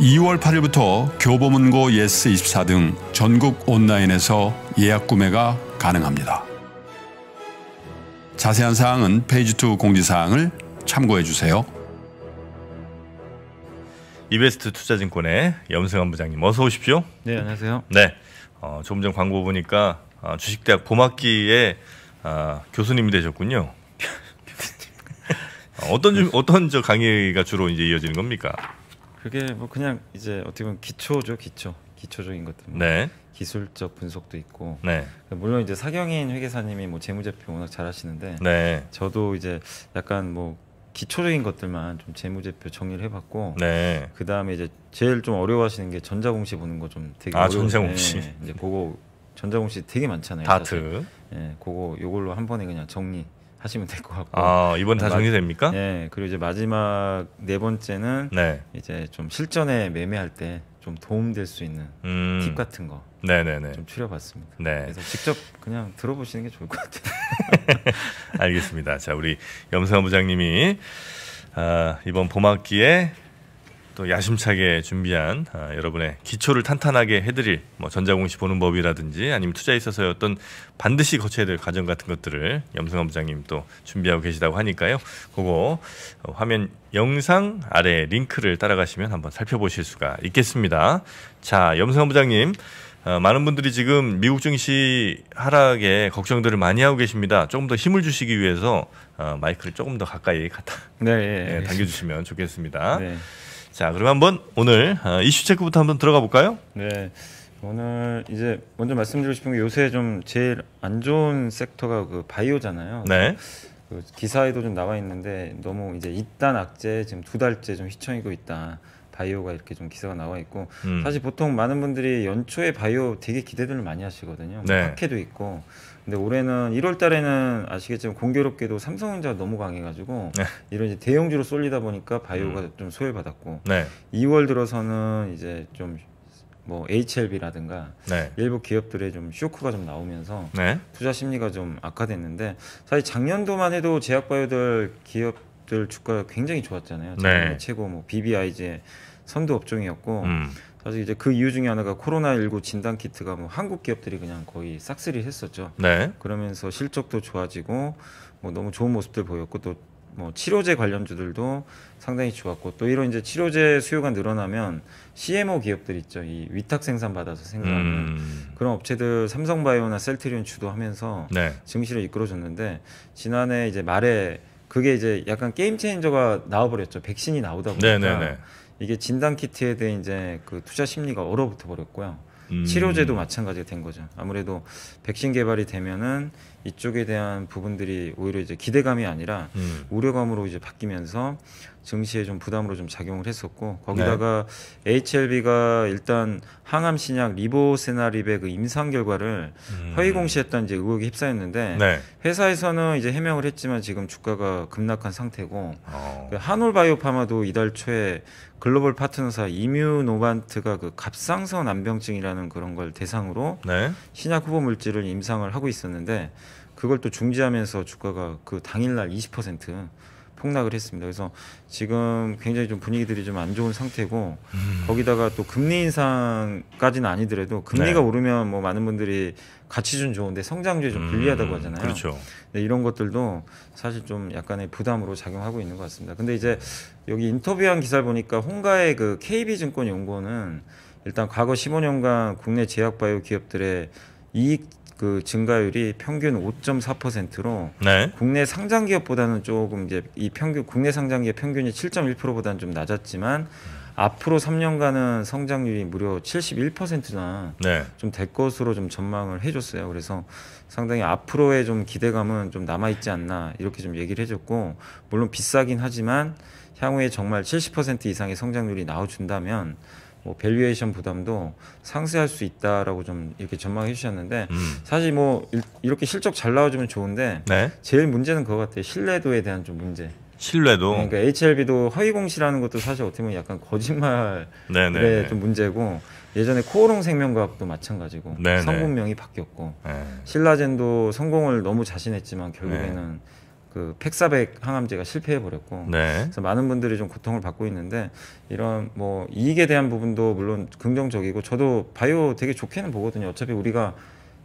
2월 8일부터 교보문고 예스24 등 전국 온라인에서 예약 구매가 가능합니다. 자세한 사항은 페이지2 공지사항을 참고해 주세요. 이베스트 투자증권의 염승환 부장님 어서 오십시오. 네 안녕하세요. 네 어, 조금 전 광고 보니까 어, 주식대학 봄학기에 어, 교수님이 되셨군요. 어, 어떤 주, 어떤 저 강의가 주로 이제 이어지는 겁니까? 그게 뭐 그냥 이제 어떻게 보면 기초죠, 기초. 기초적인 것들. 네. 기술적 분석도 있고. 네. 물론 이제 사경인 회계사님이 뭐 재무제표 워낙 잘하시는데. 네. 저도 이제 약간 뭐 기초적인 것들만 좀 재무제표 정리를 해봤고. 네. 그 다음에 이제 제일 좀 어려워하시는 게 전자공시 보는 거 좀 되게 아, 전자공시. 네, 네. 이제 그거 전자공시 되게 많잖아요. 다트. 예, 네, 그거 요걸로 한 번에 그냥 정리. 하시면 될 것 같고. 아 이번 다 정리됩니까? 네. 그리고 이제 마지막 네 번째는 네. 이제 좀 실전에 매매할 때 좀 도움될 수 있는 음. 팁 같은 거. 네네네. 좀 추려봤습니다. 네. 그래서 직접 그냥 들어보시는 게 좋을 것 같아요. 알겠습니다. 자 우리 염승원 부장님이 아, 이번 봄학기에 또 야심차게 준비한 아, 여러분의 기초를 탄탄하게 해드릴 뭐 전자공시 보는 법이라든지 아니면 투자에 있어서 어떤 반드시 거쳐야 될 과정 같은 것들을 염승환 부장님 또 준비하고 계시다고 하니까요. 그거 어, 화면 영상 아래 링크를 따라가시면 한번 살펴보실 수가 있겠습니다. 자, 염승환 부장님. 어, 많은 분들이 지금 미국 증시 하락에 걱정들을 많이 하고 계십니다. 조금 더 힘을 주시기 위해서 어, 마이크를 조금 더 가까이 갖다 네, 예, 네, 당겨주시면 좋겠습니다. 네. 자, 그럼 한번 오늘 어, 이슈 체크부터 한번 들어가 볼까요? 네. 오늘 이제 먼저 말씀드리고 싶은 게 요새 좀 제일 안 좋은 섹터가 그 바이오잖아요. 네. 그 기사에도 좀 나와 있는데 너무 이제 이딴 악재 지금 두 달째 좀 휘청이고 있다. 바이오가 이렇게 좀 기사가 나와 있고 음. 사실 보통 많은 분들이 연초에 바이오 되게 기대들을 많이 하시거든요. 뭐 네. 뭐 파케도 있고 근데 올해는 1월 달에는 아시겠지만 공교롭게도 삼성전자가 너무 강해가지고 네. 이런 이제 대형주로 쏠리다 보니까 바이오가 음. 좀 소외받았고 네. 2월 들어서는 이제 좀 뭐 HLB라든가 네. 일부 기업들의 좀 쇼크가 좀 나오면서 네. 투자 심리가 좀 악화됐는데 사실 작년도만 해도 제약바이오들 기업들 주가가 굉장히 좋았잖아요. 작년에 네. 최고 뭐 BBI제 선두 업종이었고 음. 사실 이제 그 이유 중에 하나가 코로나19 진단 키트가 뭐 한국 기업들이 그냥 거의 싹쓸이 했었죠. 네. 그러면서 실적도 좋아지고 뭐 너무 좋은 모습들 보였고 또 뭐 치료제 관련주들도 상당히 좋았고 또 이런 이제 치료제 수요가 늘어나면 CMO 기업들 있죠. 이 위탁 생산 받아서 생산하는 음. 그런 업체들 삼성바이오나 셀트리온 주도하면서 네. 증시를 이끌어줬는데 지난해 이제 말에 그게 이제 약간 게임 체인저가 나와버렸죠. 백신이 나오다 보니까. 네네네. 네, 네. 이게 진단 키트에 대해 이제 그 투자 심리가 얼어붙어 버렸고요. 음. 치료제도 마찬가지가 된 거죠. 아무래도 백신 개발이 되면은 이쪽에 대한 부분들이 오히려 이제 기대감이 아니라 음. 우려감으로 이제 바뀌면서 증시에 좀 부담으로 좀 작용을 했었고 거기다가 네. HLB가 일단 항암 신약 리보세나립의 그 임상 결과를 음. 허위 공시했던 이제 의혹이 휩싸였는데 네. 회사에서는 이제 해명을 했지만 지금 주가가 급락한 상태고 어. 그 한올바이오파마도 이달 초에 글로벌 파트너사 이뮤노반트가 그 갑상선 안병증이라는 그런 걸 대상으로 네. 신약 후보 물질을 임상을 하고 있었는데 그걸 또 중지하면서 주가가 그 당일날 20% 폭락을 했습니다. 그래서 지금 굉장히 좀 분위기들이 좀 안 좋은 상태고 음. 거기다가 또 금리 인상까지는 아니더라도 금리가 네. 오르면 뭐 많은 분들이 가치준 좋은데 성장주에 좀 불리하다고 음, 하잖아요. 그렇죠. 네, 이런 것들도 사실 좀 약간의 부담으로 작용하고 있는 것 같습니다. 근데 이제 여기 인터뷰한 기사를 보니까 홍가의 그 KB증권 연구원은 일단 과거 15년간 국내 제약바이오 기업들의 이익 그 증가율이 평균 5.4%로 네. 국내 상장 기업보다는 조금 이제 이 평균 국내 상장 기업 평균이 7.1%보다는 좀 낮았지만 음. 앞으로 3년간은 성장률이 무려 71%나 네. 좀될 것으로 좀 전망을 해줬어요. 그래서 상당히 앞으로의 좀 기대감은 좀 남아 있지 않나 이렇게 좀 얘기를 해줬고 물론 비싸긴 하지만 향후에 정말 70% 이상의 성장률이 나와준다면 뭐 밸류에이션 부담도 상쇄할 수 있다라고 좀 이렇게 전망해 주셨는데 음. 사실 뭐 이렇게 실적 잘 나와주면 좋은데 네? 제일 문제는 그거 같아요 신뢰도에 대한 좀 문제 신뢰도. 네, 그러니까 HLB도 허위 공시라는 것도 사실 어떻게 보면 약간 거짓말의 네, 네, 좀 문제고 예전에 코오롱 생명과학도 마찬가지고 네네. 성분명이 바뀌었고 네. 신라젠도 성공을 너무 자신했지만 결국에는 네. 그 팩사백 항암제가 실패해 버렸고 네. 그래서 많은 분들이 좀 고통을 받고 있는데 이런 뭐 이익에 대한 부분도 물론 긍정적이고 저도 바이오 되게 좋게는 보거든요. 어차피 우리가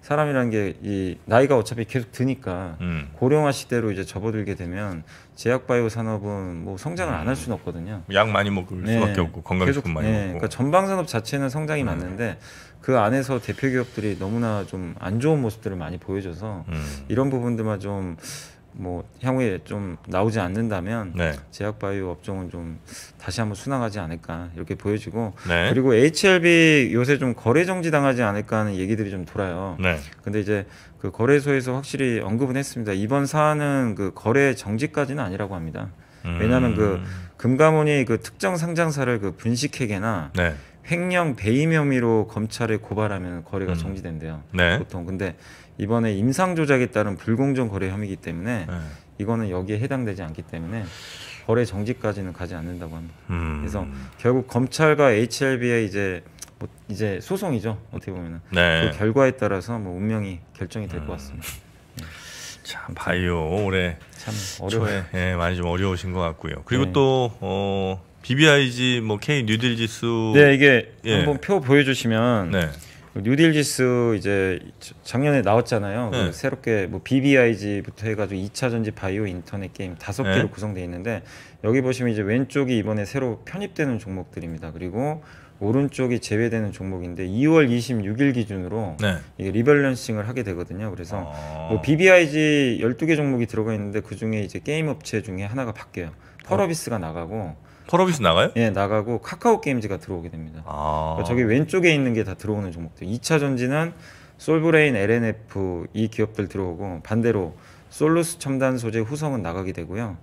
사람이란게이 나이가 어차피 계속 드니까 음. 고령화 시대로 이제 접어들게 되면 제약 바이오 산업은 뭐 성장을 안 할 수는 음. 없거든요. 약 많이 먹을 네. 수밖에 없고 건강식품 많이 네. 먹고. 그러니까 전방 산업 자체는 성장이 음. 맞는데 그 안에서 대표 기업들이 너무나 좀 안 좋은 모습들을 많이 보여줘서 음. 이런 부분들만 좀뭐 향후에 좀 나오지 않는다면 네. 제약바이오 업종은 좀 다시 한번 순항하지 않을까 이렇게 보여지고 네. 그리고 HLB 요새 좀 거래 정지 당하지 않을까 하는 얘기들이 좀 돌아요. 네. 근데 이제 그 거래소에서 확실히 언급은 했습니다. 이번 사안은 그 거래 정지까지는 아니라고 합니다. 음. 왜냐하면 그 금감원이 그 특정 상장사를 그 분식회계나 네. 횡령 배임 혐의로 검찰에 고발하면 거래가 음. 정지된대요. 네. 보통 근데 이번에 임상 조작에 따른 불공정 거래 혐의이기 때문에 네. 이거는 여기에 해당되지 않기 때문에 거래 정지까지는 가지 않는다고 합니다. 음. 그래서 결국 검찰과 HLB의 이제 뭐 이제 소송이죠 어떻게 보면은 네. 그 결과에 따라서 뭐 운명이 결정이 될것 음. 같습니다. 음. 참 바이오 올해 참 어려워요. 네, 많이 좀 어려우신 것 같고요. 그리고 네. 또 어, BBIG 뭐 K 뉴딜 지수 네 이게 예. 한번 표 보여주시면. 네. 뉴딜 지스 이제 작년에 나왔잖아요. 네. 그 새롭게 뭐 BBIG부터 해가지고 2차 전지 바이오 인터넷 게임 다섯 네. 개로 네. 구성되어 있는데 여기 보시면 이제 왼쪽이 이번에 새로 편입되는 종목들입니다. 그리고 오른쪽이 제외되는 종목인데 2월 26일 기준으로 네. 이게 리밸런싱을 하게 되거든요. 그래서 아... 뭐 BBIG 12개 종목이 들어가 있는데 그 중에 이제 게임 업체 중에 하나가 바뀌어요. 어. 펄어비스가 나가고 펄어빗이 나가요? 예, 나가고 카카오 게임즈가 들어오게 됩니다. 아. 그러니까 저기 왼쪽에 있는 게 다 들어오는 종목들. 2차 전지는 솔브레인, LNF 이 기업들 들어오고 반대로 솔루스 첨단 소재 후성은 나가게 되고요.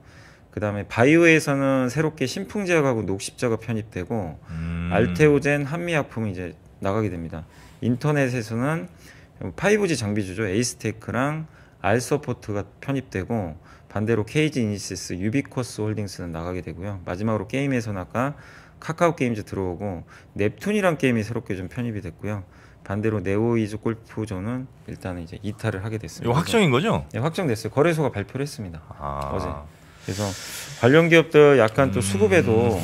그다음에 바이오에서는 새롭게 신풍 제약하고 녹십자가 편입되고 음. 알테오젠, 한미약품이 이제 나가게 됩니다. 인터넷에서는 5G 장비주죠. 에이스테크랑 알서포트가 편입되고 반대로 케이지 이니시스, 유비쿼스 홀딩스는 나가게 되고요. 마지막으로 게임에서는 아까 카카오 게임즈 들어오고 넵툰이란 게임이 새롭게 좀 편입이 됐고요. 반대로 네오이즈 골프존은 일단은 이제 이탈을 하게 됐습니다. 이거 확정인 거죠? 네, 확정됐어요. 거래소가 발표를 했습니다. 아... 어제. 그래서 관련 기업들 약간 또 음. 수급에도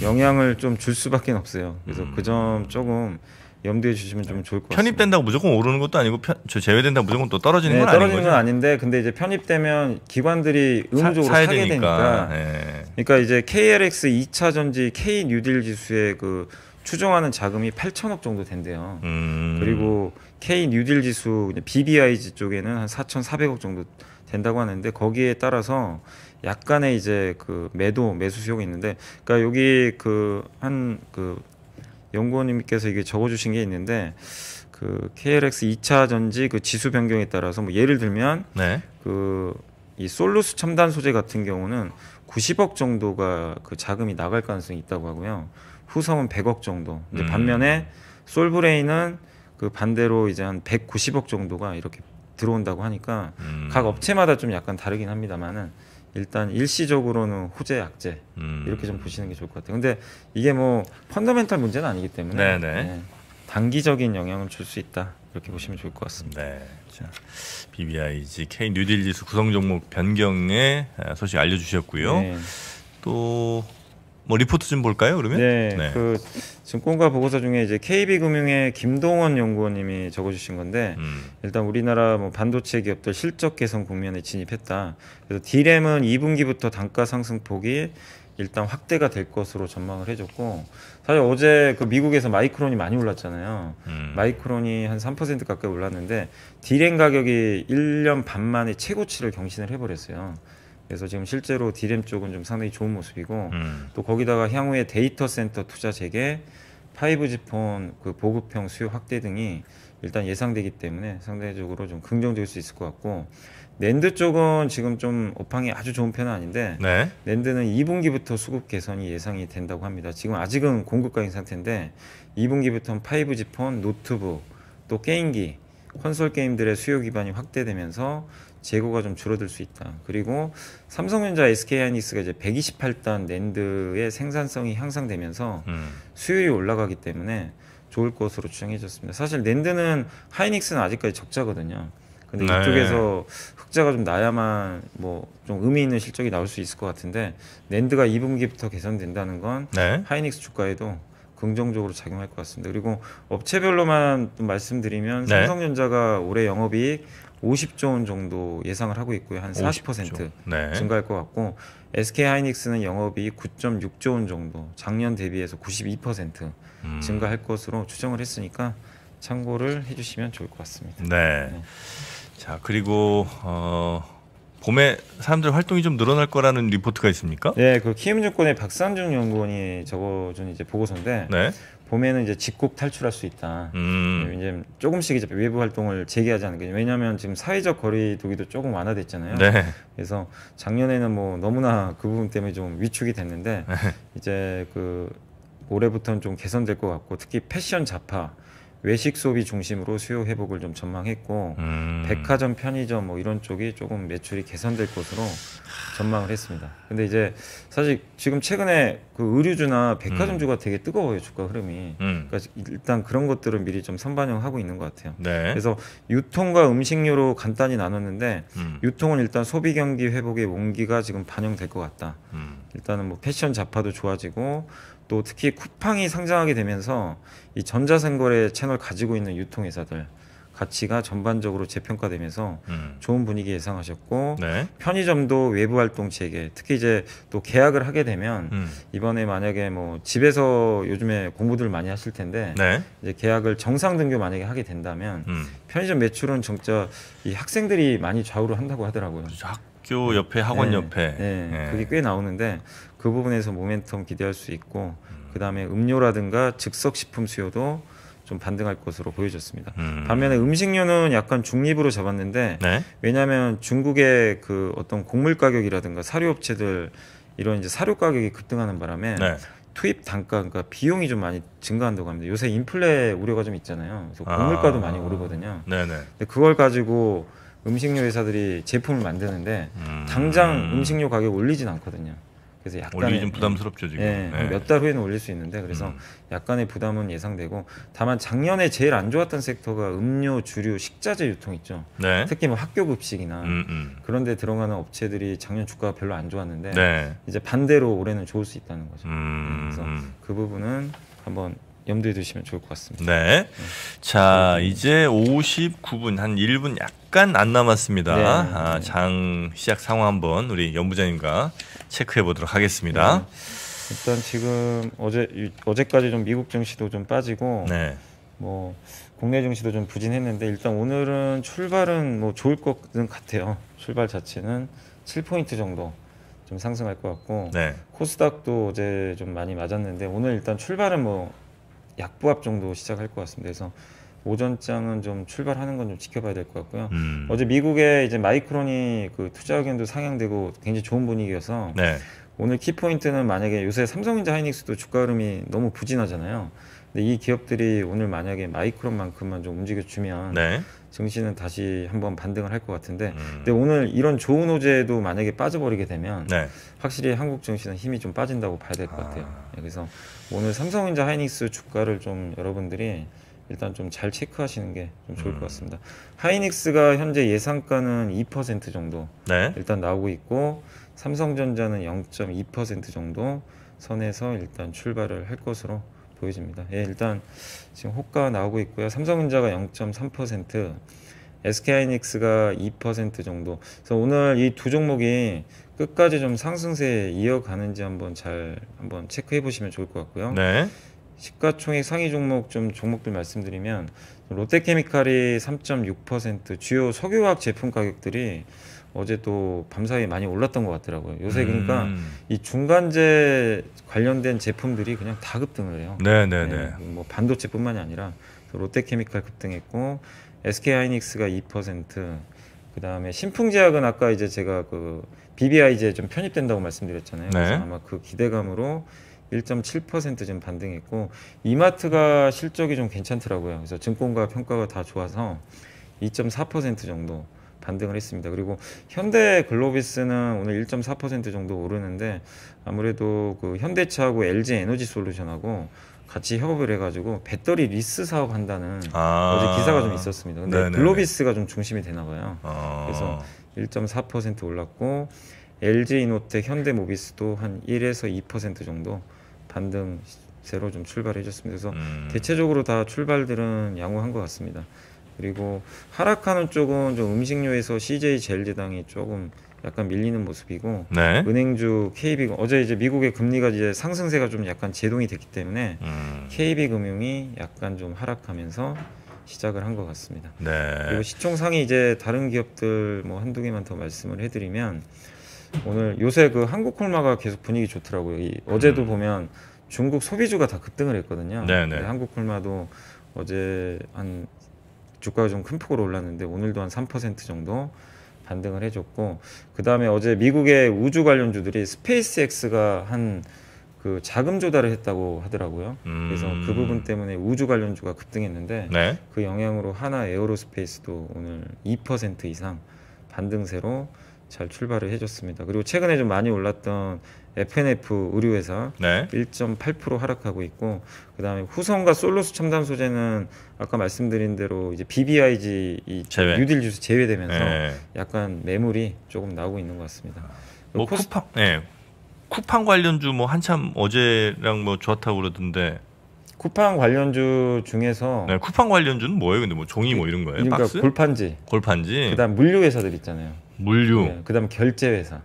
영향을 좀 줄 수밖에 없어요. 그래서 그 음... 그점 조금 염두해 주시면 좀 좋을 것같습니 편입된다고 무조건 오르는 것도 아니고 편, 제외된다고 무조건 또 떨어지는 네, 건 떨어지는 건 아닌데 근데 이제 편입되면 기관들이 의무적으로 사, 게 되니까. 되니까. 네. 그러니까 이제 KLX 2차 전지 K 뉴딜 지수의 그 추정하는 자금이 8천억 정도 된대요. 음. 그리고 K 뉴딜 지수 BBIG 쪽에는 한 4,400억 정도 된다고 하는데 거기에 따라서 약간의 이제 그 매도 매수 수요가 있는데 그러니까 여기 그 한그 그 연구원님께서 이게 적어주신 게 있는데 그 KLX 2차 전지 그 지수 변경에 따라서 뭐 예를 들면 네. 그이 솔루스 첨단 소재 같은 경우는 90억 정도가 그 자금이 나갈 가능성이 있다고 하고요. 후성은 100억 정도. 음. 반면에 솔브레인은 그 반대로 이제 한 190억 정도가 이렇게 들어온다고 하니까 음. 각 업체마다 좀 약간 다르긴 합니다만은 일단 일시적으로는 호재 약재 음. 이렇게 좀 보시는 게 좋을 것 같아요. 근데 이게 뭐 펀더멘탈 문제는 아니기 때문에 네, 네. 네 단기적인 영향을 줄 수 있다 이렇게 보시면 좋을 것 같습니다. 네. 자, BBIG K 뉴딜 지수 구성 종목 변경의 소식 알려주셨고요. 네. 또뭐 리포트 좀 볼까요, 그러면? 네. 네. 그증권과 보고서 중에 이제 KB금융의 김동원 연구원님이 적어주신 건데 음. 일단 우리나라 뭐 반도체 기업들 실적 개선 국면에 진입했다. 그래서 디램은 2분기부터 단가 상승 폭이 일단 확대가 될 것으로 전망을 해줬고 사실 어제 그 미국에서 마이크론이 많이 올랐잖아요. 음. 마이크론이 한 3% 가까이 올랐는데 디램 가격이 1년 반 만에 최고치를 경신을 해버렸어요. 그래서 지금 실제로 디램 쪽은 좀 상당히 좋은 모습이고 음. 또 거기다가 향후에 데이터 센터 투자 재개, 5G 폰그 보급형 수요 확대 등이 일단 예상되기 때문에 상대적으로 좀 긍정적일 수 있을 것 같고 낸드 쪽은 지금 좀 업황이 아주 좋은 편은 아닌데 네. 낸드는 2분기부터 수급 개선이 예상이 된다고 합니다. 지금 아직은 공급가인 상태인데 2분기부터는 5G 폰, 노트북, 또 게임기 콘솔 게임들의 수요 기반이 확대되면서 재고가 좀 줄어들 수 있다. 그리고 삼성전자 SK 하이닉스가 이제 128단 낸드의 생산성이 향상되면서 음. 수율이 올라가기 때문에 좋을 것으로 추정해졌습니다. 사실 낸드는 하이닉스는 아직까지 적자거든요. 근데 네. 이쪽에서 흑자가 좀 나야만 뭐 좀 의미 있는 실적이 나올 수 있을 것 같은데 낸드가 2분기부터 개선된다는 건 네. 하이닉스 주가에도 긍정적으로 작용할 것 같습니다. 그리고 업체별로만 말씀드리면 네. 삼성전자가 올해 영업이익 50조 원 정도 예상을 하고 있고요. 한 40% 네. 증가할 것 같고 SK 하이닉스는 영업이익 9.6조 원 정도 작년 대비해서 92% 음. 증가할 것으로 추정을 했으니까 참고를 해주시면 좋을 것 같습니다. 네. 네. 자 그리고 어, 봄에 사람들 활동이 좀 늘어날 거라는 리포트가 있습니까? 네, 그 키움 증권의 박상중 연구원이 적어준 이제 보고서인데 네. 봄에는 이제 직국 탈출할 수 있다. 음. 이제 조금씩 이제 외부 활동을 재개하지 않는게 왜냐하면 지금 사회적 거리두기도 조금 완화됐잖아요. 네. 그래서 작년에는 뭐 너무나 그 부분 때문에 좀 위축이 됐는데 네. 이제 그 올해부터는 좀 개선될 것 같고 특히 패션 자파 외식 소비 중심으로 수요 회복을 좀 전망했고 음. 백화점, 편의점 뭐 이런 쪽이 조금 매출이 개선될 것으로 전망을 했습니다. 근데 이제 사실 지금 최근에 그 의류주나 백화점주가 음. 되게 뜨거워요 주가 흐름이. 음. 그러니까 일단 그런 것들을 미리 좀 선반영하고 있는 것 같아요. 네. 그래서 유통과 음식료로 간단히 나눴는데 음. 유통은 일단 소비 경기 회복의 온기가 지금 반영될 것 같다. 음. 일단은 뭐 패션 자파도 좋아지고 또 특히 쿠팡이 상장하게 되면서 이 전자상거래 채널 가지고 있는 유통회사들 가치가 전반적으로 재평가되면서 음. 좋은 분위기 예상하셨고 네. 편의점도 외부 활동 체계 특히 이제 또 계약을 하게 되면 음. 이번에 만약에 뭐 집에서 요즘에 공부들 많이 하실 텐데 네. 이제 계약을 정상 등교 만약에 하게 된다면 음. 편의점 매출은 진짜 이 학생들이 많이 좌우로 한다고 하더라고요. 학교 옆에 학원 네. 옆에 네. 네. 그게 꽤 나오는데 그 부분에서 모멘텀 기대할 수 있고 음. 그다음에 음료라든가 즉석 식품 수요도 좀 반등할 것으로 보여졌습니다. 음. 반면에 음식료는 약간 중립으로 잡았는데 네? 왜냐하면 중국의 그 어떤 곡물 가격이라든가 사료 업체들 이런 이제 사료 가격이 급등하는 바람에 네. 투입 단가 그러니까 비용이 좀 많이 증가한다고 합니다. 요새 인플레 우려가 좀 있잖아요. 그래서 곡물가도 아. 많이 오르거든요. 네네. 네. 근데 그걸 가지고 음식료 회사들이 제품을 만드는데 음. 당장 음식료 가격 올리진 않거든요. 그래서 약간 올리기 좀 부담스럽죠 지금. 예, 예. 네. 몇달 후에는 올릴 수 있는데 그래서 음. 약간의 부담은 예상되고 다만 작년에 제일 안 좋았던 섹터가 음료, 주류, 식자재 유통 있죠. 네. 특히 뭐 학교 급식이나 음, 음. 그런 데 들어가는 업체들이 작년 주가가 별로 안 좋았는데 네. 이제 반대로 올해는 좋을 수 있다는 거죠. 음, 네, 그래서 음. 그 부분은 한번 염두에 두시면 좋을 것 같습니다. 네. 네. 자, 이제 59분 한 1분 약간 안 남았습니다. 네. 아, 장 시작 상황 한번 우리 연부장님과 체크해 보도록 하겠습니다. 네. 일단 지금 어제 어제까지 좀 미국 증시도 좀 빠지고 네. 뭐 국내 증시도 좀 부진했는데 일단 오늘은 출발은 뭐 좋을 것 같아요. 출발 자체는 7포인트 정도 좀 상승할 것 같고 네. 코스닥도 어제 좀 많이 맞았는데 오늘 일단 출발은 뭐 약부합 정도 시작할 것 같습니다. 그래서 오전장은 좀 출발하는 건 좀 지켜봐야 될 것 같고요. 음. 어제 미국의 이제 마이크론이 그 투자 의견도 상향되고 굉장히 좋은 분위기여서 네. 오늘 키포인트는 만약에 요새 삼성전자 하이닉스도 주가 흐름이 너무 부진하잖아요. 근데 이 기업들이 오늘 만약에 마이크론만큼만 좀 움직여주면 네. 증시는 다시 한번 반등을 할 것 같은데 음. 근데 오늘 이런 좋은 호재에도 만약에 빠져버리게 되면 네. 확실히 한국 증시는 힘이 좀 빠진다고 봐야 될것 아. 같아요. 예, 그래서 오늘 삼성전자 하이닉스 주가를 좀 여러분들이 일단 좀 잘 체크하시는 게 좀 좋을 것 음. 같습니다. 하이닉스가 현재 예상가는 2% 정도 네. 일단 나오고 있고 삼성전자는 0.2% 정도 선에서 일단 출발을 할 것으로 보여집니다. 예, 일단 지금 호가 나오고 있고요. 삼성전자가 0.3%, SK하이닉스가 2% 정도. 그래서 오늘 이 두 종목이 끝까지 좀 상승세 이어가는지 한번 잘 한번 체크해 보시면 좋을 것 같고요. 네. 시가총액 상위 종목 좀 종목들 말씀드리면 롯데케미칼이 3.6% 주요 석유화학 제품 가격들이 어제 또 밤사이 많이 올랐던 것 같더라고요. 요새 그러니까 음. 이 중간재 관련된 제품들이 그냥 다 급등을 해요. 네네네. 네, 네. 네, 뭐 반도체뿐만이 아니라 롯데케미칼 급등했고 SK 하이닉스가 2%, 그 다음에 신풍제약은 아까 이제 제가 그 BBI제 좀 편입된다고 말씀드렸잖아요. 네. 그래서 아마 그 기대감으로 1.7% 지금 반등했고 이마트가 실적이 좀 괜찮더라고요. 그래서 증권과 평가가 다 좋아서 2.4% 정도 반등을 했습니다. 그리고 현대글로비스는 오늘 1.4% 정도 오르는데 아무래도 그 현대차하고 LG 에너지 솔루션하고 같이 협업을 해가지고 배터리 리스 사업 한다는 아 어제 기사가 좀 있었습니다. 근데 네네네. 글로비스가 좀 중심이 되나 봐요. 아 그래서 1.4% 올랐고 LG 이노텍, 현대모비스도 한 1에서 2% 정도 반등 새로 좀 출발해 줬습니다. 그래서 음. 대체적으로 다 출발들은 양호한 것 같습니다. 그리고 하락하는 쪽은 좀 음식료에서 CJ 젤리당이 조금 약간 밀리는 모습이고 네. 은행주 KB 어제 이제 미국의 금리가 이제 상승세가 좀 약간 제동이 됐기 때문에 음. KB 금융이 약간 좀 하락하면서 시작을 한 것 같습니다. 네. 그리고 시총상이 이제 다른 기업들 뭐 한두 개만 더 말씀을 해드리면 오늘 요새 그 한국 콜마가 계속 분위기 좋더라고요. 이 어제도 음. 보면 중국 소비주가 다 급등을 했거든요. 네네. 네. 한국 콜마도 어제 한 주가가 좀 큰 폭으로 올랐는데 오늘도 한 3% 정도 반등을 해줬고 그 다음에 어제 미국의 우주 관련주들이 스페이스X가 한 그 자금 조달을 했다고 하더라고요. 음... 그래서 그 음. 부분 때문에 우주 관련주가 급등했는데 네. 그 영향으로 하나 에어로스페이스도 오늘 2% 이상 반등세로 잘 출발을 해줬습니다. 그리고 최근에 좀 많이 올랐던 FNF 의류회사 네. 1.8% 하락하고 있고 그다음에 후성과 솔로스 첨단 소재는 아까 말씀드린 대로 이제 BBIG 이 제외. 뉴딜 주스 제외되면서 네. 약간 매물이 조금 나오고 있는 것 같습니다. 뭐 코스... 쿠팡, 네. 쿠팡 관련주 뭐 한참 어제랑 뭐 좋았다고 그러던데 쿠팡 관련주 중에서 네, 쿠팡 관련주는 뭐예요? 근데 뭐 종이 뭐 이런 거예요? 그러니까 박스? 골판지, 골판지. 그다음 물류 회사들 있잖아요. 물류. 네, 그다음에 결제 회사.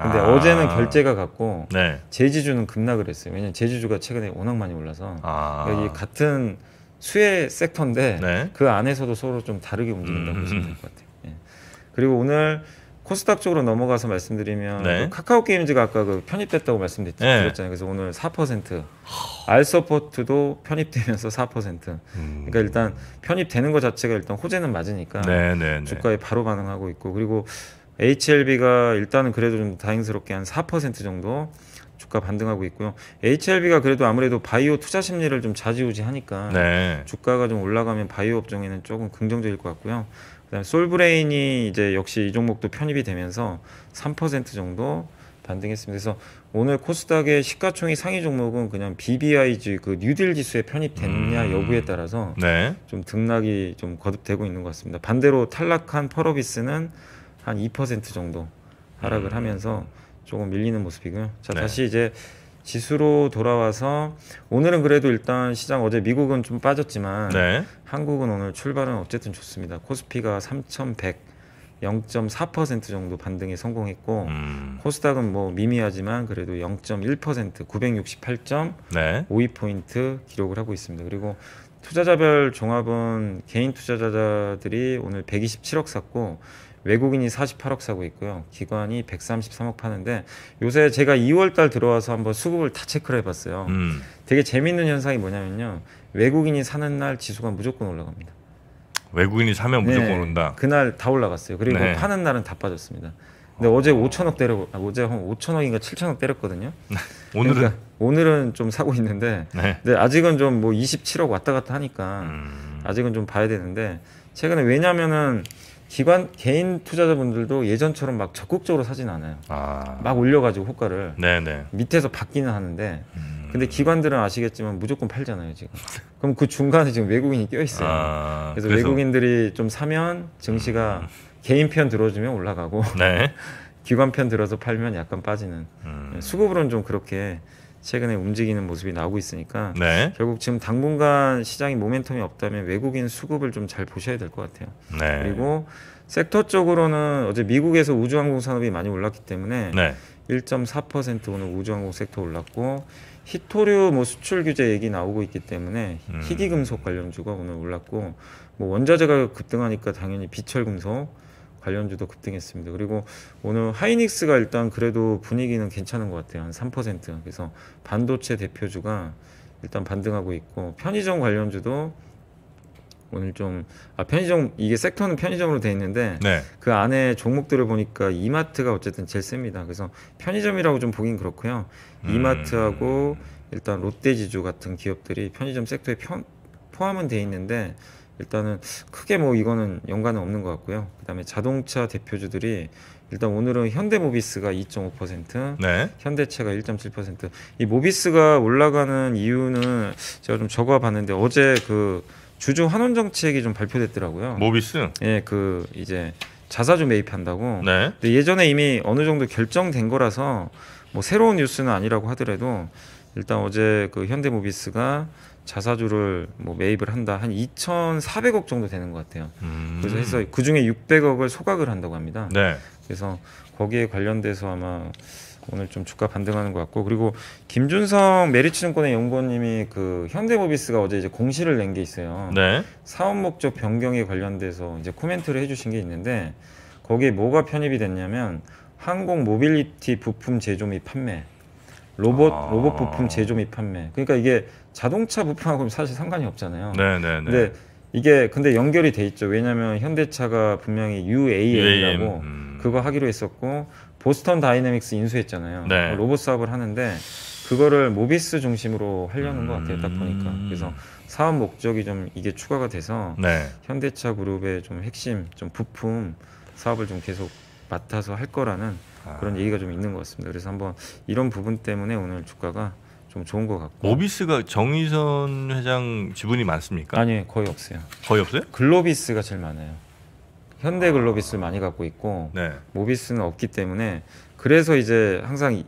근데 아. 어제는 결제가 갔고 네. 제주주는 급락을 했어요. 왜냐면 제주주가 최근에 워낙 많이 올라서 아. 그러니까 같은 수혜 섹터인데 네. 그 안에서도 서로 좀 다르게 움직인다고 음. 보시면 음, 될것 음. 같아요. 예. 그리고 오늘 코스닥 쪽으로 넘어가서 말씀드리면 네. 그 카카오 게임즈가 아까 그 편입됐다고 말씀드렸잖아요. 네. 그래서 오늘 4% 알서포트도 편입되면서 4%. 그러니까 음. 그러니까 일단 편입되는 것 자체가 일단 호재는 맞으니까 네, 네, 네. 주가에 바로 반응하고 있고 그리고 HLB가 일단은 그래도 좀 다행스럽게 한 4% 정도 주가 반등하고 있고요. HLB가 그래도 아무래도 바이오 투자 심리를 좀 자지우지하니까 네. 주가가 좀 올라가면 바이오 업종에는 조금 긍정적일 것 같고요. 그다음에 솔브레인이 이제 역시 이 종목도 편입이 되면서 3% 정도 반등했습니다. 그래서 오늘 코스닥의 시가총액 상위 종목은 그냥 BBIG 그 뉴딜 지수에 편입됐냐 음. 여부에 따라서 네. 좀 등락이 좀 거듭되고 있는 것 같습니다. 반대로 탈락한 펄어비스는한 2% 정도 하락을 음. 하면서 조금 밀리는 모습이고요. 자 네. 다시 이제 지수로 돌아와서 오늘은 그래도 일단 시장 어제 미국은 좀 빠졌지만 네. 한국은 오늘 출발은 어쨌든 좋습니다. 코스피가 3,100 0.4% 정도 반등에 성공했고 음. 코스닥은 뭐 미미하지만 그래도 0.1% 968.52포인트 기록을 하고 있습니다. 그리고 투자자별 종합은 개인 투자자들이 오늘 127억 샀고 외국인이 48억 사고 있고요. 기관이 133억 파는데 요새 제가 2월 달 들어와서 한번 수급을 다 체크를 해봤어요. 음. 되게 재밌는 현상이 뭐냐면요. 외국인이 사는 날 지수가 무조건 올라갑니다. 외국인이 사면 네. 무조건 네, 오른다. 그날 다 올라갔어요. 그리고 네. 파는 날은 다 빠졌습니다. 근데 어... 제 5천억 때려 아, 어제 한 5천억인가 7천억 때렸거든요. 네. 오늘은 그러니까 오늘은 좀 사고 있는데 네. 근데 아직은 좀 뭐 27억 왔다 갔다 하니까 음... 아직은 좀 봐야 되는데 최근에 왜냐면은 기관 개인 투자자분들도 예전처럼 막 적극적으로 사진 않아요. 아. 막 올려가지고 호가를 네네. 밑에서 받기는 하는데 음. 근데 기관들은 아시겠지만 무조건 팔잖아요 지금. 그럼 그 중간에 지금 외국인이 껴 있어요. 아. 그래서, 그래서, 외국인들이 좀 사면 증시가 음. 개인 편 들어주면 올라가고 네. 기관 편 들어서 팔면 약간 빠지는 음. 수급으로는 좀 그렇게 최근에 움직이는 모습이 나오고 있으니까 네. 결국 지금 당분간 시장이 모멘텀이 없다면 외국인 수급을 좀 잘 보셔야 될 것 같아요. 네. 그리고 섹터 쪽으로는 어제 미국에서 우주항공 산업이 많이 올랐기 때문에 네. 1.4% 오늘 우주항공 섹터 올랐고 히토류 뭐 수출 규제 얘기 나오고 있기 때문에 음. 희귀금속 관련주가 오늘 올랐고 뭐 원자재가 급등하니까 당연히 비철금속 관련주도 급등했습니다. 그리고 오늘 하이닉스가 일단 그래도 분위기는 괜찮은 것 같아요. 한 3%. 그래서 반도체 대표주가 일단 반등하고 있고 편의점 관련주도 오늘 좀 아 편의점 이게 섹터는 편의점으로 돼 있는데 네. 그 안에 종목들을 보니까 이마트가 어쨌든 제일 셉니다. 그래서 편의점이라고 좀 보긴 그렇고요. 음. 이마트하고 일단 롯데지주 같은 기업들이 편의점 섹터에 편, 포함은 돼 있는데 일단은 크게 뭐 이거는 연관은 없는 것 같고요. 그다음에 자동차 대표주들이 일단 오늘은 현대모비스가 2.5%, 네. 현대차가 1.7%. 이 모비스가 올라가는 이유는 제가 좀 적어 봤는데 어제 그 주주 환원 정책이 좀 발표됐더라고요. 모비스? 예, 그 이제 자사주 매입한다고. 네. 예전에 이미 어느 정도 결정된 거라서 뭐 새로운 뉴스는 아니라고 하더라도 일단 어제 그 현대모비스가 자사주를 뭐 매입을 한다 한 2,400억 정도 되는 것 같아요. 음. 그래서 해서 그 중에 600억을 소각을 한다고 합니다. 네. 그래서 거기에 관련돼서 아마 오늘 좀 주가 반등하는 것 같고 그리고 김준성 메리츠증권의 연구원님이 그 현대모비스가 어제 이제 공시를 낸 게 있어요. 네. 사업 목적 변경에 관련돼서 이제 코멘트를 해주신 게 있는데 거기에 뭐가 편입이 됐냐면 항공 모빌리티 부품 제조 및 판매 로봇 아... 로봇 부품 제조 및 판매. 그러니까 이게 자동차 부품하고는 사실 상관이 없잖아요. 네네네. 네, 네. 근데 이게 근데 연결이 돼 있죠. 왜냐하면 현대차가 분명히 UAM이라고 UAM. 음. 그거 하기로 했었고 보스턴 다이내믹스 인수했잖아요. 네. 로봇 사업을 하는데 그거를 모비스 중심으로 하려는 음... 것 같아요. 딱 음. 보니까 그래서 사업 목적이 좀 이게 추가가 돼서 네. 현대차 그룹의 좀 핵심 좀 부품 사업을 좀 계속 맡아서 할 거라는 아. 그런 얘기가 좀 있는 것 같습니다. 그래서 한번 이런 부분 때문에 오늘 주가가 좀 좋은 것 같고. 모비스가 정의선 회장 지분이 많습니까? 아니 거의 없어요. 거의 없어요? 글로비스가 제일 많아요. 현대 아. 글로비스를 많이 갖고 있고 네. 모비스는 없기 때문에 그래서 이제 항상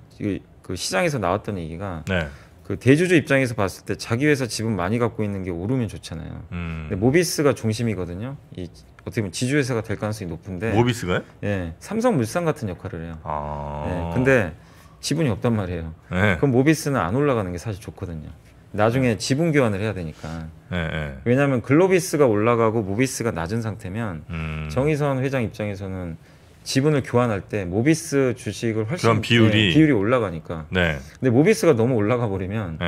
그 시장에서 나왔던 얘기가 네. 그 대주주 입장에서 봤을 때 자기 회사 지분 많이 갖고 있는 게 오르면 좋잖아요. 음. 근데 모비스가 중심이거든요. 이 어떻게 보면 지주회사가 될 가능성이 높은데 모비스가요? 예, 삼성물산 같은 역할을 해요. 아... 예, 근데 지분이 없단 말이에요. 네. 그럼 모비스는 안 올라가는 게 사실 좋거든요. 나중에 지분 교환을 해야 되니까. 네, 네. 왜냐하면 글로비스가 올라가고 모비스가 낮은 상태면 음... 정의선 회장 입장에서는 지분을 교환할 때 모비스 주식을 훨씬 비율이... 비율이 올라가니까. 네. 근데 모비스가 너무 올라가 버리면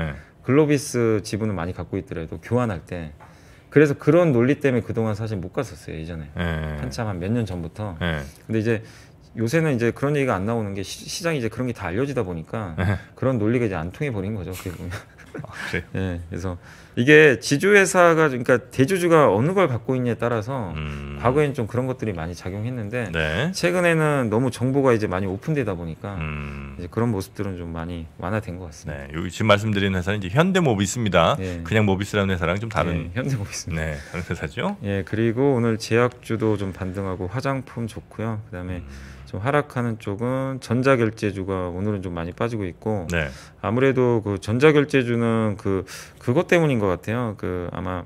글로비스 지분을 많이 갖고 있더라도 교환할 때 그래서 그런 논리 때문에 그동안 사실 못 갔었어요 예전에 예. 한참 한 몇 년 전부터 예. 근데 이제 요새는 이제 그런 얘기가 안 나오는 게 시, 장이 이제 그런 게 다 알려지다 보니까 예. 그런 논리가 이제 안 통해 버린 거죠 그게 보면 아, 그래요? 예 그래서 이게 지주회사가 그러니까 대주주가 어느 걸 갖고 있냐에 따라서 음. 음. 과거에는 좀 그런 것들이 많이 작용했는데 네. 최근에는 너무 정보가 이제 많이 오픈되다 보니까 음. 이제 그런 모습들은 좀 많이 완화된 것 같습니다. 네, 여기 지금 말씀드린 회사는 이제 현대모비스입니다. 네. 예. 그냥 모비스라는 회사랑 좀 다른 예, 현대모비스. 네, 다른 회사죠. 예, 그리고 오늘 제약주도 좀 반등하고 화장품 좋고요. 그다음에 음. 좀 하락하는 쪽은 전자결제주가 오늘은 좀 많이 빠지고 있고 네. 아무래도 그 전자결제주는 그 그것 때문인 것 같아요. 그 아마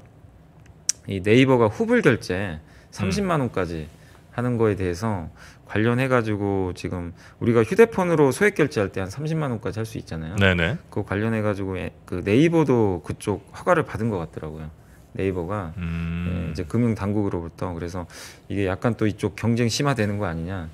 이 네이버가 후불 결제 30만 원까지 하는 거에 대해서 관련해 가지고 지금 우리가 휴대폰으로 소액 결제할 때 한 30만 원까지 할 수 있잖아요. 네네. 그 관련해 가지고 그 네이버도 그쪽 허가를 받은 것 같더라고요. 네이버가 음. 예, 이제 금융 당국으로부터 그래서 이게 약간 또 이쪽 경쟁 심화되는 거 아니냐.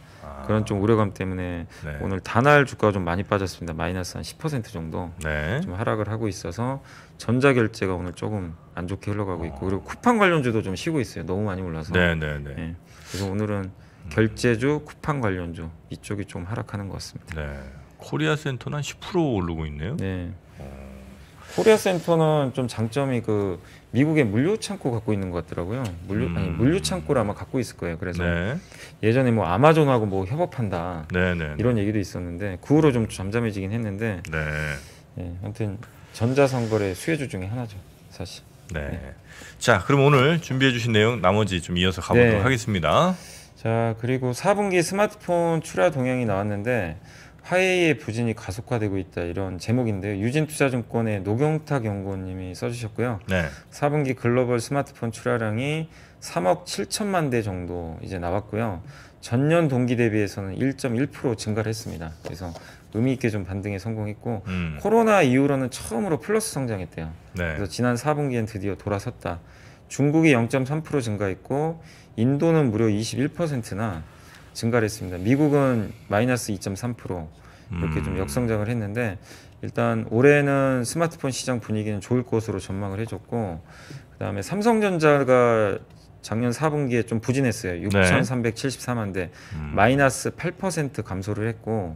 그런 좀 우려감 때문에 네. 오늘 단알 주가가 좀 많이 빠졌습니다. 마이너스 한 10% 정도 네. 좀 하락을 하고 있어서 전자결제가 오늘 조금 안 좋게 흘러가고 있고 그리고 쿠팡 관련주도 좀 쉬고 있어요. 너무 많이 올라서. 네, 네, 네. 예. 그래서 오늘은 결제주, 쿠팡 관련주 이쪽이 좀 하락하는 것 같습니다. 네. 코리아 센터는 한10% 오르고 있네요. 네. 코리아 센터는 좀 장점이 그 미국의 물류 창고 갖고 있는 것 같더라고요. 물류 음. 아니 물류 창고를 아마 갖고 있을 거예요. 그래서 네. 예전에 뭐 아마존하고 뭐 협업한다 네, 네, 네. 이런 얘기도 있었는데 그 후로 좀 잠잠해지긴 했는데 네. 네, 아무튼 전자상거래 수혜주 중에 하나죠, 사실. 네. 네. 자, 그럼 오늘 준비해주신 내용 나머지 좀 이어서 가보도록 네. 하겠습니다. 자, 그리고 4분기 스마트폰 출하 동향이 나왔는데 화해의 부진이 가속화되고 있다 이런 제목인데요. 유진투자증권의 노경탁 연구원님이 써주셨고요. 네. 4분기 글로벌 스마트폰 출하량이 3억 7천만 대 정도 이제 나왔고요. 전년 동기 대비해서는 1.1% 증가를 했습니다. 그래서 의미 있게 좀 반등에 성공했고 음. 코로나 이후로는 처음으로 플러스 성장했대요. 네. 그래서 지난 4분기엔 드디어 돌아섰다. 중국이 0.3% 증가했고 인도는 무려 21%나 증가를 했습니다. 미국은 마이너스 2.3% 이렇게 음. 좀 역성장을 했는데 일단 올해는 스마트폰 시장 분위기는 좋을 것으로 전망을 해줬고 그다음에 삼성전자가 작년 4분기에 좀 부진했어요. 6,374만 네. 대 음. 마이너스 8% 감소를 했고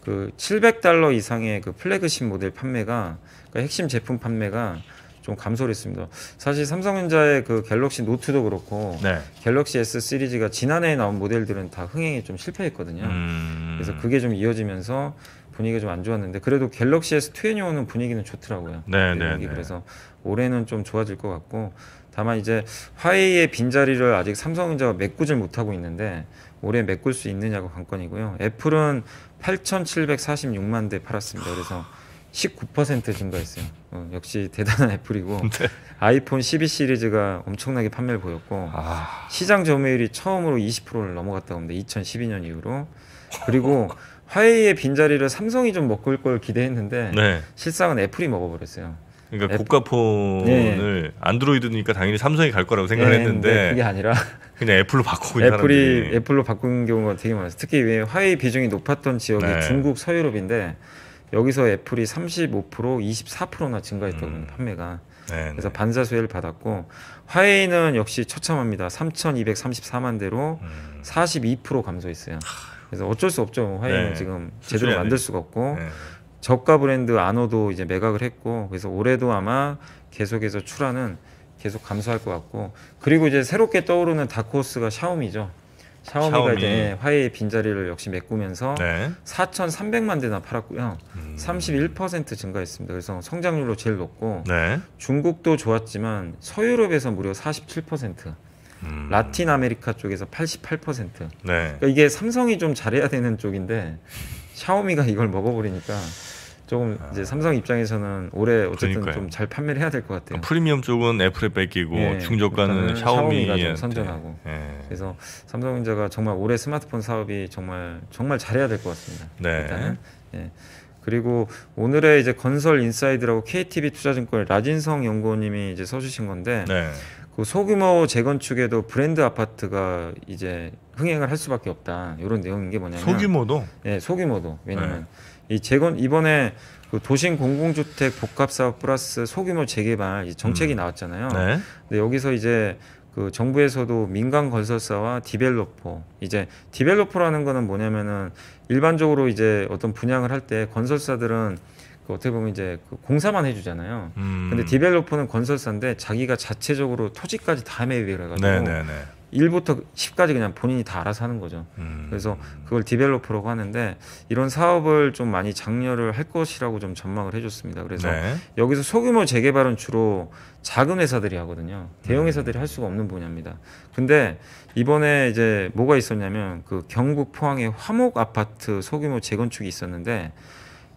그 700달러 이상의 그 플래그십 모델 판매가 그 핵심 제품 판매가 좀 감소를 했습니다. 사실 삼성전자의 그 갤럭시 노트도 그렇고 네. 갤럭시 S 시리즈가 지난해에 나온 모델들은 다 흥행에 좀 실패했거든요. 음... 그래서 그게 좀 이어지면서 분위기가 좀 안 좋았는데 그래도 갤럭시 S21은 분위기는 좋더라고요. 네, 네, 네. 그래서 올해는 좀 좋아질 것 같고 다만 이제 화웨이의 빈자리를 아직 삼성전자가 메꾸질 못하고 있는데 올해 메꿀 수 있느냐가 관건이고요. 애플은 8,746만 대 팔았습니다. 그래서 19% 증가했어요. 어, 역시 대단한 애플이고 네. 아이폰 12 시리즈가 엄청나게 판매를 보였고 아... 시장 점유율이 처음으로 20%를 넘어갔다고 합니다. 2012년 이후로 그리고 화웨이의 빈자리를 삼성이 좀 먹을 걸 기대했는데 네. 실상은 애플이 먹어버렸어요. 그러니까 애플... 고가 폰을 네. 안드로이드니까 당연히 삼성이 갈 거라고 생각했는데 네, 네, 그게 아니라 그냥 애플로 바꾸고 애플이 사람들이. 애플로 바꾼 경우가 되게 많아요. 특히 왜 화웨이 비중이 높았던 지역이 네. 중국 서유럽인데 여기서 애플이 35% 24%나 증가했던 음. 판매가 네네. 그래서 네. 반사수혜를 받았고 화웨이는 역시 처참합니다 3,234만 대로 음. 42% 감소했어요 그래서 어쩔 수 없죠 화웨이는 네. 지금 제대로 만들 수가 없고 네. 저가 브랜드 아노도 이제 매각을 했고 그래서 올해도 아마 계속해서 출하는 계속 감소할 것 같고 그리고 이제 새롭게 떠오르는 다크호스가 샤오미죠 샤오미가 샤오미. 이제 예, 화웨이 빈자리를 역시 메꾸면서 네. 4,300만 대나 팔았고요. 음. 31% 증가했습니다. 그래서 성장률로 제일 높고 네. 중국도 좋았지만 서유럽에서 무려 47%. 음. 라틴 아메리카 쪽에서 88%. 네. 그러니까 이게 삼성이 좀 잘해야 되는 쪽인데 샤오미가 이걸 먹어버리니까 조금 아. 이제 삼성 입장에서는 올해 어쨌든 좀 잘 판매를 해야 될 것 같아요. 그러니까 프리미엄 쪽은 애플에 뺏기고 예, 중저가는 샤오미가 좀 선전하고 예. 그래서 삼성전자가 정말 올해 스마트폰 사업이 정말 정말 잘해야 될 것 같습니다. 네. 일단은 예. 그리고 오늘의 이제 건설 인사이드라고 KTB 투자증권 라진성 연구원님이 이제 써주신 건데 네. 그 소규모 재건축에도 브랜드 아파트가 이제 흥행을 할 수밖에 없다 이런 내용인 게 뭐냐면 소규모도 예 소규모도 왜냐면 네. 이 재건 이번에 그 도심 공공주택 복합 사업 플러스 소규모 재개발 정책이 음. 나왔잖아요. 네. 근데 여기서 이제 그 정부에서도 민간 건설사와 디벨로퍼 이제 디벨로퍼라는 거는 뭐냐면은 일반적으로 이제 어떤 분양을 할 때 건설사들은 그 어떻게 보면 이제 그 공사만 해주잖아요. 음. 근데 디벨로퍼는 건설사인데 자기가 자체적으로 토지까지 다 매입을 해가지고 네네네. 네, 네. 1부터 10까지 그냥 본인이 다 알아서 하는 거죠. 음. 그래서 그걸 디벨로퍼라고 하는데 이런 사업을 좀 많이 장려를 할 것이라고 좀 전망을 해줬습니다. 그래서 네. 여기서 소규모 재개발은 주로 작은 회사들이 하거든요. 대형 음. 회사들이 할 수가 없는 분야입니다. 근데 이번에 이제 뭐가 있었냐면 그 경북 포항의 화목 아파트 소규모 재건축이 있었는데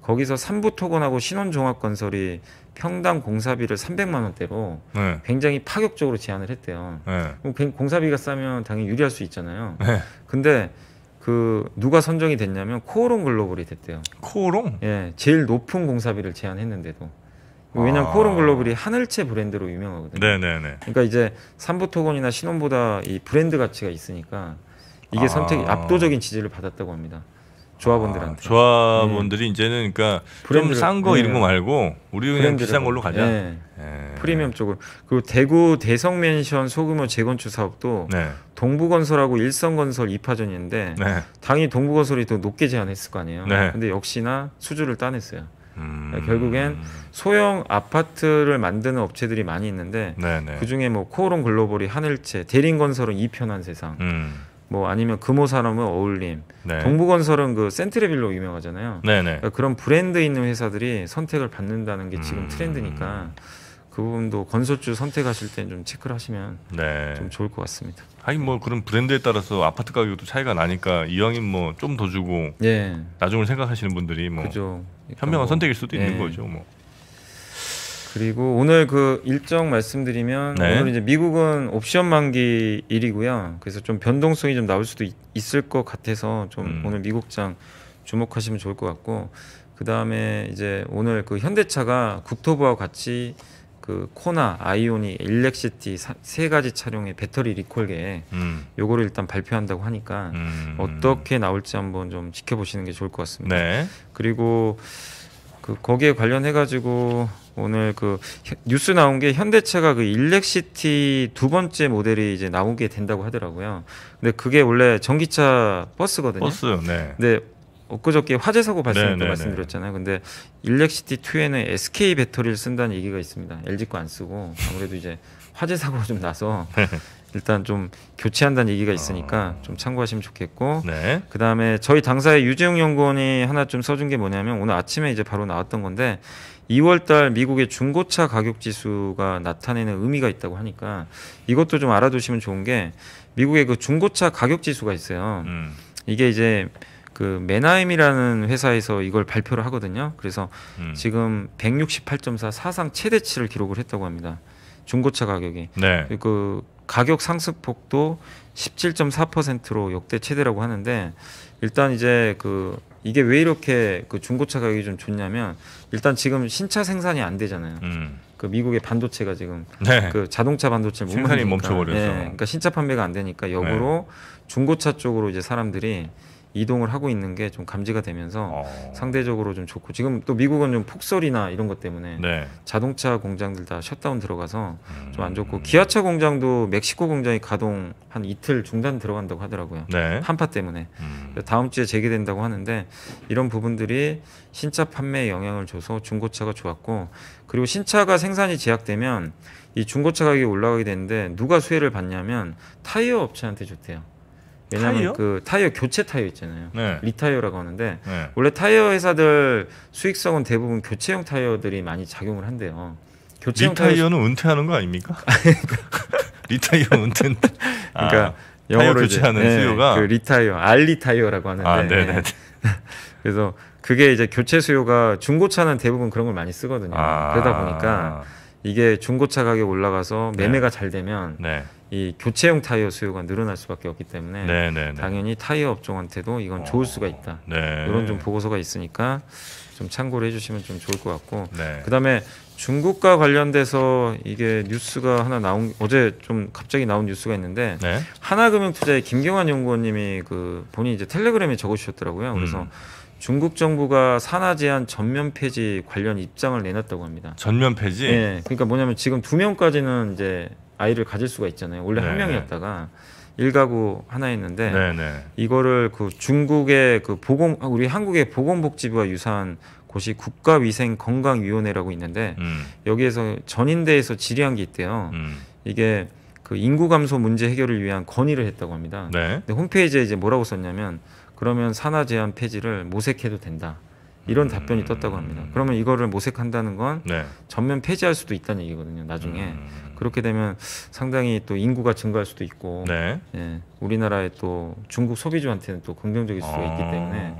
거기서 삼부토건하고 신원종합건설이 평당 공사비를 300만 원대로 네. 굉장히 파격적으로 제한을 했대요. 네. 뭐 공사비가 싸면 당연히 유리할 수 있잖아요. 네. 근데 그 누가 선정이 됐냐면 코오롱 글로벌이 됐대요. 코오롱? 예, 제일 높은 공사비를 제안했는데도. 왜냐면 아. 코오롱 글로벌이 하늘채 브랜드로 유명하거든요. 네네네. 네, 네. 그러니까 이제 삼부토건이나 신혼보다 이 브랜드 가치가 있으니까 이게 아. 선택이 압도적인 지지를 받았다고 합니다. 조합원들한테. 아, 조합원들이 네. 이제는 그러니까 좀싼거 네. 이런 거 말고 우리 그냥 비싼 걸로 가자. 네. 네. 프리미엄 쪽으그 대구 대성 맨션 소규모 재건축 사업도 네. 동부건설하고 일성건설 입하전인데 네. 당연히 동부건설이 더 높게 제안했을 거 아니에요. 근데 역시나 수주를 따냈어요. 음... 그러니까 결국엔 소형 아파트를 만드는 업체들이 많이 있는데 그 중에 뭐 코오롱 글로벌이 하늘채, 대림건설은 이편한 세상. 음... 뭐 아니면 금호산업은 어울림, 네. 동부건설은 그 센트레빌로 유명하잖아요. 네, 네. 그러니까 그런 브랜드 있는 회사들이 선택을 받는다는 게 지금 음. 트렌드니까 그 부분도 건설주 선택하실 때좀 체크를 하시면 네. 좀 좋을 것 같습니다. 하긴 뭐 그런 브랜드에 따라서 아파트 가격도 차이가 나니까 이왕이면 뭐 좀 더 주고 예. 나중을 생각하시는 분들이 뭐 그죠. 현명한 뭐, 선택일 수도 예. 있는 거죠. 뭐. 그리고 오늘 그 일정 말씀드리면 네. 오늘 이제 미국은 옵션 만기 일이고요. 그래서 좀 변동성이 좀 나올 수도 있, 을것 같아서 좀 음. 오늘 미국장 주목하시면 좋을 것 같고 그 다음에 이제 오늘 그 현대차가 국토부와 같이 그 코나, 아이오닉, 일렉시티 세 가지 차량의 배터리 리콜 계 음. 요거를 일단 발표한다고 하니까 음. 어떻게 나올지 한번 좀 지켜보시는 게 좋을 것 같습니다. 네. 그리고 그 거기에 관련해 가지고 오늘 그 뉴스 나온 게 현대차가 그 일렉시티 두 번째 모델이 이제 나오게 된다고 하더라고요. 근데 그게 원래 전기차 버스거든요. 버스, 요 네. 근데 엊그저께 화재 사고 발생했다 네, 네, 네. 말씀드렸잖아요. 근데 일렉시티 2에는 SK 배터리를 쓴다는 얘기가 있습니다. LG 거 안 쓰고 아무래도 이제 화재 사고가 좀 나서 일단 좀 교체한다는 얘기가 아. 있으니까 좀 참고하시면 좋겠고 네. 그다음에 저희 당사의 유재용 연구원이 하나 좀 써준 게 뭐냐면 오늘 아침에 이제 바로 나왔던 건데 2월달 미국의 중고차 가격 지수가 나타내는 의미가 있다고 하니까 이것도 좀 알아두시면 좋은 게 미국의 그 중고차 가격 지수가 있어요. 음. 이게 이제 그 메나임이라는 회사에서 이걸 발표를 하거든요. 그래서 음. 지금 168.4 사상 최대치를 기록을 했다고 합니다. 중고차 가격이. 네. 그 가격 상승폭도 17.4%로 역대 최대라고 하는데 일단 이제 그 이게 왜 이렇게 그 중고차 가격이 좀 좋냐면 일단 지금 신차 생산이 안 되잖아요. 음. 그 미국의 반도체가 지금 네. 그 자동차 반도체를 생산이 멈춰버려서 네. 그러니까 신차 판매가 안 되니까 역으로 네. 중고차 쪽으로 이제 사람들이 이동을 하고 있는 게 좀 감지가 되면서 어. 상대적으로 좀 좋고 지금 또 미국은 좀 폭설이나 이런 것 때문에 네. 자동차 공장들 다 셧다운 들어가서 음. 좀안 좋고 기아차 공장도 멕시코 공장이 가동 한 이틀 중단 들어간다고 하더라고요. 네. 한파 때문에 음. 다음 주에 재개된다고 하는데 이런 부분들이 신차 판매에 영향을 줘서 중고차가 좋았고 그리고 신차가 생산이 제약되면 이 중고차 가격이 올라가게 되는데 누가 수혜를 받냐면 타이어 업체한테 좋대요. 왜냐면 타이어? 그 타이어 교체 타이어 있잖아요. 네. 리타이어라고 하는데 네. 원래 타이어 회사들 수익성은 대부분 교체형 타이어들이 많이 작용을 한대요. 교체형 리타이어는 타이어... 은퇴하는 거 아닙니까? 그 리타이어 은퇴. 그러니까 아, 그러니까 영어로 교체하는 이제, 네, 수요가 네, 그 리타이어, 알리타이어라고 하는데. 아, 네, 네, 네. 그래서 그게 이제 교체 수요가 중고차는 대부분 그런 걸 많이 쓰거든요. 아~ 그러다 보니까 아. 이게 중고차 가격 올라가서 매매가 잘 되면. 이 교체용 타이어 수요가 늘어날 수밖에 없기 때문에 네네네. 네, 네. 당연히 타이어 업종한테도 이건 좋을 어, 수가 있다. 네. 이런 좀 보고서가 있으니까 좀 참고를 해주시면 좀 좋을 것 같고 네. 그다음에 중국과 관련돼서 이게 뉴스가 하나 나온 어제 좀 갑자기 나온 뉴스가 있는데 네. 하나금융투자의 김경환 연구원님이 그 본인 이제 텔레그램에 적으셨더라고요. 그래서 음. 중국 정부가 산하 제한 전면 폐지 관련 입장을 내놨다고 합니다. 전면 폐지? 네. 그러니까 뭐냐면 지금 두 명까지는 이제 아이를 가질 수가 있잖아요. 원래 네. 한 명이었다가 일가구 하나였는데 네네. 이거를 그 중국의 그 보건 아, 우리 한국의 보건복지부와 유사한 곳이 국가위생건강위원회라고 있는데 음. 여기에서 전인대에서 질의한 게 있대요. 음. 이게 그 인구 감소 문제 해결을 위한 건의를 했다고 합니다. 네. 근데 홈페이지에 이제 뭐라고 썼냐면 그러면 산하 제한 폐지를 모색해도 된다. 이런 음. 답변이 떴다고 합니다. 그러면 이거를 모색한다는 건 네. 전면 폐지할 수도 있다는 얘기거든요. 나중에 음. 그렇게 되면 상당히 또 인구가 증가할 수도 있고, 네. 예, 우리나라의 또 중국 소비주한테는 또 긍정적일 수가 아. 있기 때문에.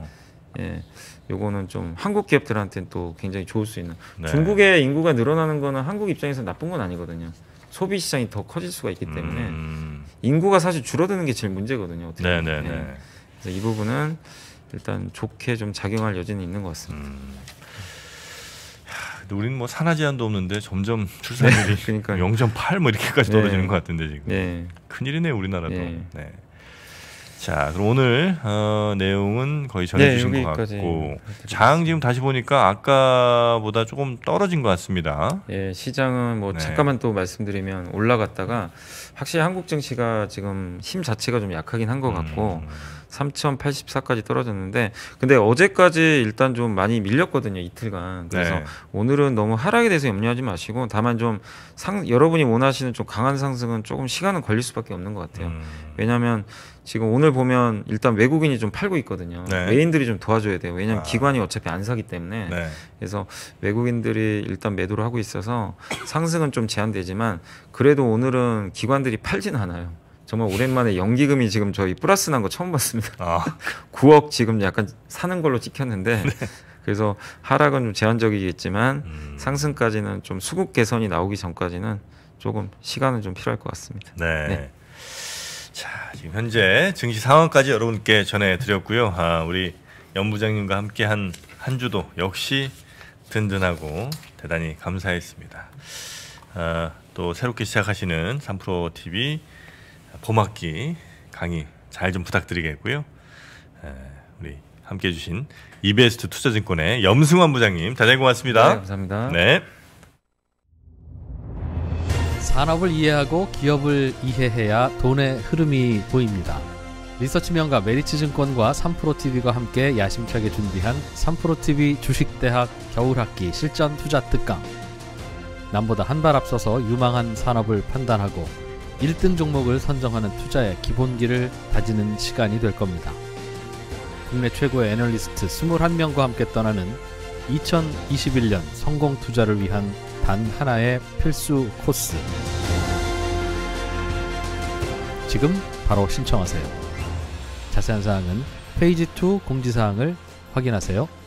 예, 요거는 좀 한국 기업들한테는 또 굉장히 좋을 수 있는 네. 중국의 인구가 늘어나는 거는 한국 입장에서 나쁜 건 아니거든요. 소비 시장이 더 커질 수가 있기 때문에 음. 인구가 사실 줄어드는 게 제일 문제거든요. 어떻게 보 네, 네, 예. 네. 그래서 이 부분은 일단 좋게 좀 작용할 여지는 있는 것 같습니다. 음. 하, 우리는 뭐 산하 제한도 없는데 점점 출산율이 네, 그러니까 0.8뭐 이렇게까지 네. 떨어지는 네. 것 같은데 지금 네. 큰일이네 우리나라도. 네. 네. 자, 그럼 오늘 어, 내용은 거의 네, 전해주신 네, 것 같고 장 지금 다시 보니까 아까보다 조금 떨어진 것 같습니다. 예, 시장은 뭐 네. 잠깐만 또 말씀드리면 올라갔다가 확실히 한국 증시가 지금 힘 자체가 좀 약하긴 한 것 같고 음. 3,084까지 떨어졌는데 근데 어제까지 일단 좀 많이 밀렸거든요 이틀간 그래서 네. 오늘은 너무 하락에 대해서 염려하지 마시고 다만 좀 상, 여러분이 원하시는 좀 강한 상승은 조금 시간은 걸릴 수밖에 없는 것 같아요 음. 왜냐하면 지금 오늘 보면 일단 외국인이 좀 팔고 있거든요. 네. 외인들이 좀 도와줘야 돼요. 왜냐하면 아. 기관이 어차피 안 사기 때문에. 네. 그래서 외국인들이 일단 매도를 하고 있어서 상승은 좀 제한되지만 그래도 오늘은 기관들이 팔진 않아요. 정말 오랜만에 연기금이 지금 저희 플러스 난 거 처음 봤습니다. 아. 9억 지금 약간 사는 걸로 찍혔는데 네. 그래서 하락은 좀 제한적이겠지만 음. 상승까지는 좀 수급 개선이 나오기 전까지는 조금 시간은 좀 필요할 것 같습니다. 네. 네. 자 지금 현재 증시 상황까지 여러분께 전해드렸고요. 아, 우리 연 부장님과 함께한 한 주도 역시 든든하고 대단히 감사했습니다. 아, 또 새롭게 시작하시는 3프로 TV 봄학기 강의 잘 좀 부탁드리겠고요. 우리 함께해 주신 이베스트 투자증권의 염승환 부장님 다단히 고맙습니다. 네, 감사합니다. 네. 산업을 이해하고 기업을 이해해야 돈의 흐름이 보입니다. 리서치 명가 메리츠 증권과 3프로TV가 함께 야심차게 준비한 3프로TV 주식대학 겨울학기 실전 투자 특강. 남보다 한 발 앞서서 유망한 산업을 판단하고 1등 종목을 선정하는 투자의 기본기를 다지는 시간이 될 겁니다. 국내 최고의 애널리스트 21명과 함께 떠나는 2021년 성공 투자를 위한 단 하나의 필수 코스. 지금 바로 신청하세요. 자세한 사항은 페이지 2 공지사항을 확인하세요.